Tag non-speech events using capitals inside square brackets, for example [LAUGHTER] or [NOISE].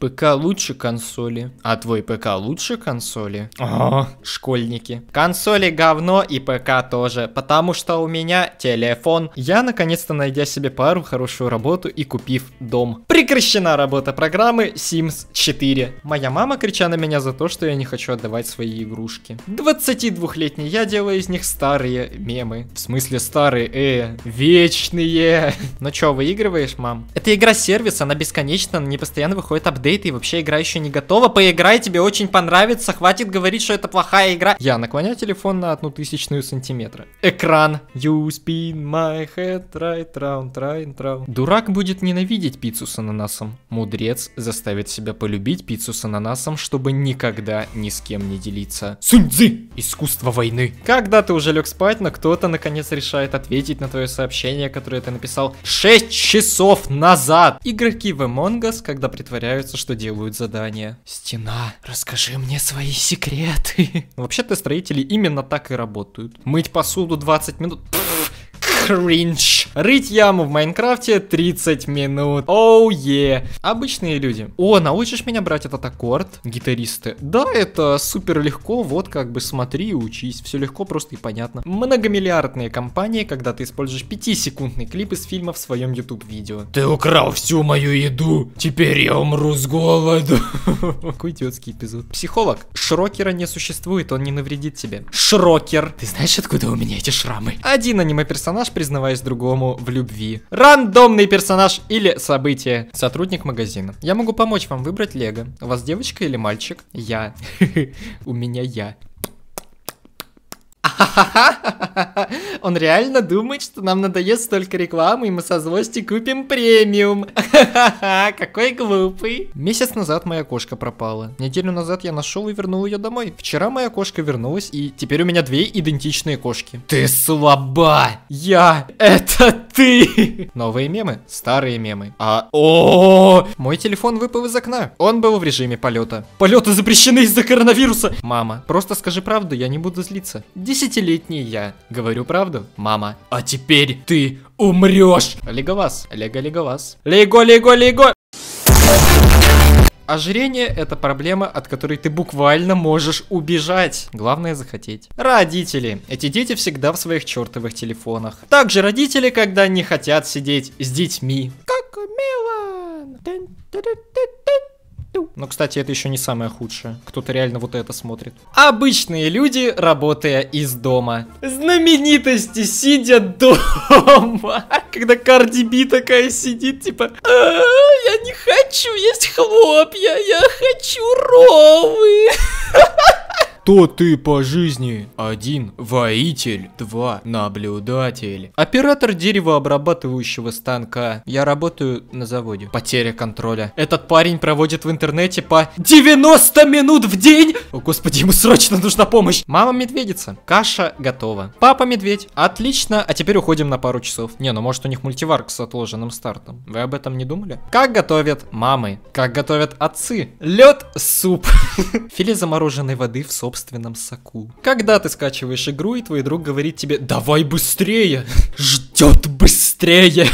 ПК лучше консоли. А твой ПК лучше консоли? Ага, школьники. Консоли говно и ПК тоже, потому что у меня телефон. Я наконец-то найдя себе пару, хорошую работу и купив дом. Прекращена работа программы Sims 4. Моя мама крича на меня за то, что я не хочу отдавать свои игрушки. 22-летний я делаю из них старые мемы. В смысле старые, э, вечные. [LAUGHS] Ну чё, выигрываешь, мам? Это игра-сервис, она бесконечна, на постоянно выходит апдейт апдейт, и вообще игра еще не готова. Поиграй, тебе очень понравится, хватит говорить, что это плохая игра. Я наклоняю телефон на одну тысячную сантиметра. Экран. You spin my head right round, right round. Дурак будет ненавидеть пиццу с ананасом. Мудрец заставит себя полюбить пиццу с ананасом, чтобы никогда ни с кем не делиться. Суньцзы! Искусство войны. Когда ты уже лег спать, но кто-то наконец решает ответить на твое сообщение, которое ты написал 6 часов назад. Игроки в Among Us, когда притворяются, что делают задания. Стена, расскажи мне свои секреты. [LAUGHS] Вообще-то строители именно так и работают. Мыть посуду 20 минут. Пфф, кринж. Рыть яму в Майнкрафте 30 минут. Оу, oh, е. Yeah. Обычные люди. О, научишь меня брать этот аккорд? Гитаристы. Да, это супер легко, вот как бы смотри и учись. Все легко, просто и понятно. Многомиллиардные компании, когда ты используешь 5-секундный клип из фильма в своем YouTube видео. Ты украл всю мою еду, теперь я умру с голоду. [LAUGHS] Какой идиотский эпизод. Психолог. Шрокера не существует, он не навредит тебе. Шрокер. Ты знаешь, откуда у меня эти шрамы? Один аниме-персонаж, признаваясь другому, тему в любви. Рандомный персонаж или событие. Сотрудник магазина. Я могу помочь вам выбрать лего. У вас девочка или мальчик? Я. [LAUGHS] У меня я. [LAUGHS] он реально думает, что нам надоест столько рекламы, и мы со злости купим премиум. [LAUGHS] Ха-ха-ха, какой глупый. Месяц назад моя кошка пропала. Неделю назад я нашел и вернул ее домой. Вчера моя кошка вернулась, и теперь у меня две идентичные кошки. Ты слаба! Я... Это ты! Новые мемы, старые мемы. А, о, мой телефон выпал из окна. Он был в режиме полета. Полеты запрещены из-за коронавируса. Мама, просто скажи правду, я не буду злиться. Десятилетний я говорю правду, мама. А теперь ты умрешь. Лего вас, Лего, Лего вас. Лего, Лего, Лего. Ожирение – это проблема, от которой ты буквально можешь убежать. Главное – захотеть. Родители. Эти дети всегда в своих чертовых телефонах. Также родители, когда не хотят сидеть с детьми. Как мило! Но, ну, кстати, это еще не самое худшее. Кто-то реально вот это смотрит. Обычные люди, работая из дома. Знаменитости, сидят дома. [LAUGHS] Когда Карди Би такая сидит, типа... «А, я не хочу есть хлопья, я хочу ровы. [LAUGHS] То ты по жизни? один Воитель. два Наблюдатель. Оператор деревообрабатывающего станка. Я работаю на заводе. Потеря контроля. Этот парень проводит в интернете по 90 минут в день. О, господи, ему срочно нужна помощь. Мама медведица. Каша готова. Папа медведь. Отлично. А теперь уходим на пару часов. Не, ну может у них мультиварка с отложенным стартом. Вы об этом не думали? Как готовят мамы? Как готовят отцы? Лед, суп. [LAUGHS] Филе замороженной воды в соус собственном соку. Когда ты скачиваешь игру, и твой друг говорит тебе «давай быстрее, [LAUGHS] ждет быстрее».